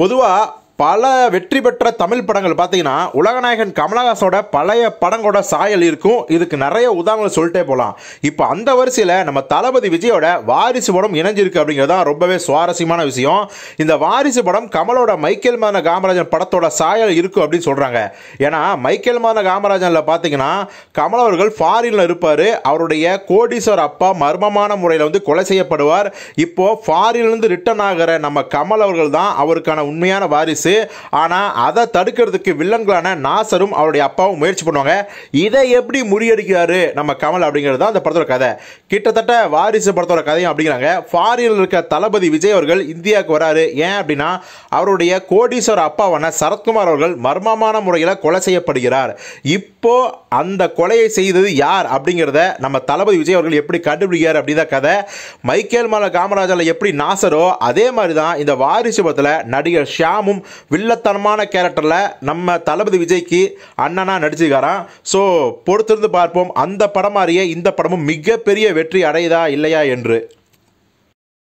பொதுவாக பல வெற்றி பெற்ற தமிழ் படங்கள் பார்த்தீங்கன்னா உலகநாயகன் கமலஹாசோட பழைய படங்களோட சாயல் இருக்கும் இதுக்கு நிறைய உதாரணங்கள் சொல்லிட்டே போகலாம் இப்போ அந்த வரிசையில் நம்ம தளபதி விஜயோட வாரிசு படம் இணைஞ்சிருக்கு அப்படிங்கிறது தான் ரொம்பவே சுவாரஸ்யமான விஷயம் இந்த வாரிசு படம் கமலோட மைக்கேல் மான காமராஜன் படத்தோட சாயல் இருக்கும் அப்படின்னு சொல்கிறாங்க ஏன்னா மைக்கேல் மான காமராஜனில் பார்த்தீங்கன்னா கமல் அவர்கள் ஃபாரினில் இருப்பார் அவருடைய கோடீஸ்வர் அப்பா மர்மமான முறையில் வந்து கொலை செய்யப்படுவார் இப்போது ஃபாரின்லேருந்து ரிட்டர்ன் ஆகிற நம்ம கமல் அவர்கள் தான் அவருக்கான உண்மையான வாரிசு கேஸு ஆனால் அதை தடுக்கிறதுக்கு வில்லன்களான நாசரும் அவருடைய அப்பாவும் முயற்சி பண்ணுவாங்க இதை எப்படி முறியடிக்கிறாரு நம்ம கமல் அப்படிங்கிறது தான் அந்த படத்தோட கதை கிட்டத்தட்ட வாரிசு படத்தோட கதையும் அப்படிங்கிறாங்க ஃபாரினில் இருக்க தளபதி விஜய் அவர்கள் இந்தியாவுக்கு வராரு ஏன் அப்படின்னா அவருடைய கோடீஸ்வர அப்பாவான சரத்குமார் அவர்கள் மர்மமான முறையில் கொலை செய்யப்படுகிறார் இப்போ அந்த கொலையை செய்தது யார் அப்படிங்கிறத நம்ம தளபதி விஜய் அவர்கள் எப்படி கண்டுபிடிக்கிறார் அப்படிதான் கதை மைக்கேல் மல காமராஜரில் எப்படி நாசரோ அதே மாதிரி தான் இந்த வாரிசு படத்தில் நடிகர் ஷியாமும் வில்லத்தனமான கேரக்டரில் நம்ம தளபதி விஜய்க்கு அண்ணனாக நடிச்சுக்காரான் ஸோ பொறுத்திருந்து பார்ப்போம் அந்த படம் மாதிரியே இந்த படமும் மிகப்பெரிய வெற்றி அடையுதா இல்லையா என்று